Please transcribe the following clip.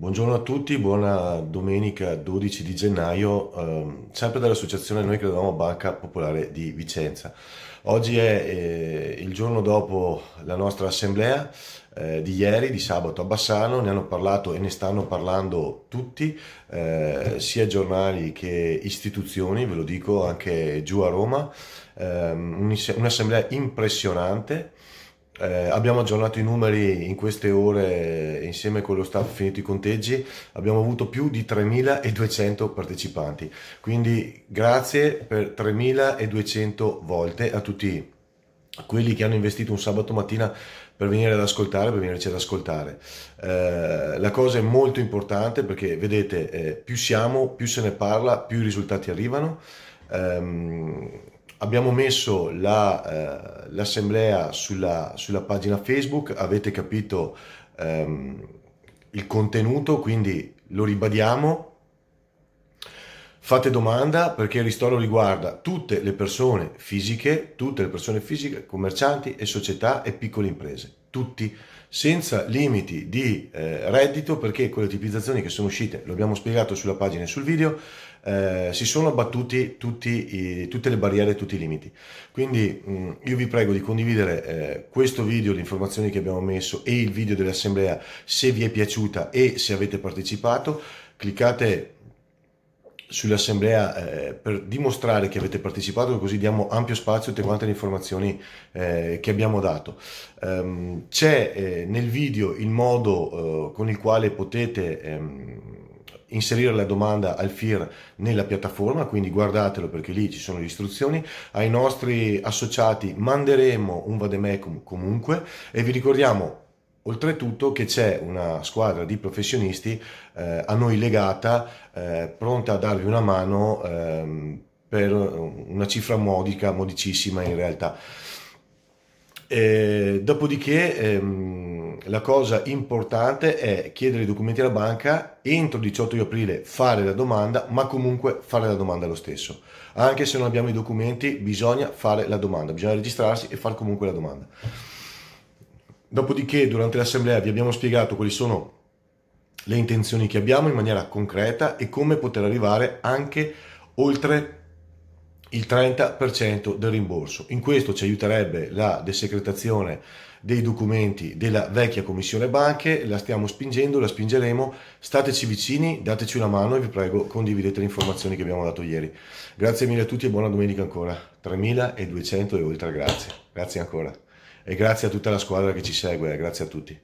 Buongiorno a tutti, buona domenica 12 di gennaio, ehm, sempre dall'associazione Noi Credevamo Banca Popolare di Vicenza. Oggi è eh, il giorno dopo la nostra assemblea eh, di ieri, di sabato a Bassano, ne hanno parlato e ne stanno parlando tutti, eh, sia giornali che istituzioni, ve lo dico anche giù a Roma, ehm, un'assemblea impressionante eh, abbiamo aggiornato i numeri in queste ore eh, insieme con lo staff finito i conteggi, abbiamo avuto più di 3.200 partecipanti, quindi grazie per 3.200 volte a tutti quelli che hanno investito un sabato mattina per venire ad ascoltare, per venirci ad ascoltare. Eh, la cosa è molto importante perché vedete, eh, più siamo, più se ne parla, più i risultati arrivano. Um, abbiamo messo la, eh, l'assemblea sulla, sulla, pagina Facebook, avete capito ehm, il contenuto, quindi lo ribadiamo. Fate domanda perché il ristoro riguarda tutte le persone fisiche, tutte le persone fisiche, commercianti e società e piccole imprese tutti senza limiti di eh, reddito perché con le tipizzazioni che sono uscite, lo abbiamo spiegato sulla pagina e sul video, eh, si sono abbattuti tutti, i, tutte le barriere e tutti i limiti. Quindi mh, mm, io vi prego di condividere eh, questo video, le informazioni che abbiamo messo e il video dell'assemblea se vi è piaciuta e se avete partecipato. Cliccate sull'assemblea eh, per dimostrare che avete partecipato così diamo ampio spazio a tutte quante le informazioni eh, che abbiamo dato. Um, c'è eh, nel video il modo eh, con il quale potete ehm, inserire la domanda al FIR nella piattaforma, quindi guardatelo perché lì ci sono le istruzioni. Ai nostri associati manderemo un vademecum comunque e vi ricordiamo Oltretutto che c'è una squadra di professionisti eh, a noi legata, eh, pronta a darvi una mano ehm, per una cifra modica, modicissima in realtà. E, dopodiché ehm, la cosa importante è chiedere i documenti alla banca entro il 18 di aprile, fare la domanda, ma comunque fare la domanda lo stesso. Anche se non abbiamo i documenti, bisogna fare la domanda, bisogna registrarsi e fare comunque la domanda. Dopodiché durante l'assemblea vi abbiamo spiegato quali sono le intenzioni che abbiamo in maniera concreta e come poter arrivare anche oltre il 30% del rimborso. In questo ci aiuterebbe la desecretazione dei documenti della vecchia commissione banche, la stiamo spingendo, la spingeremo, stateci vicini, dateci una mano e vi prego condividete le informazioni che abbiamo dato ieri. Grazie mille a tutti e buona domenica ancora. 3.200 e oltre, grazie. Grazie ancora e grazie a tutta la squadra che ci segue, grazie a tutti.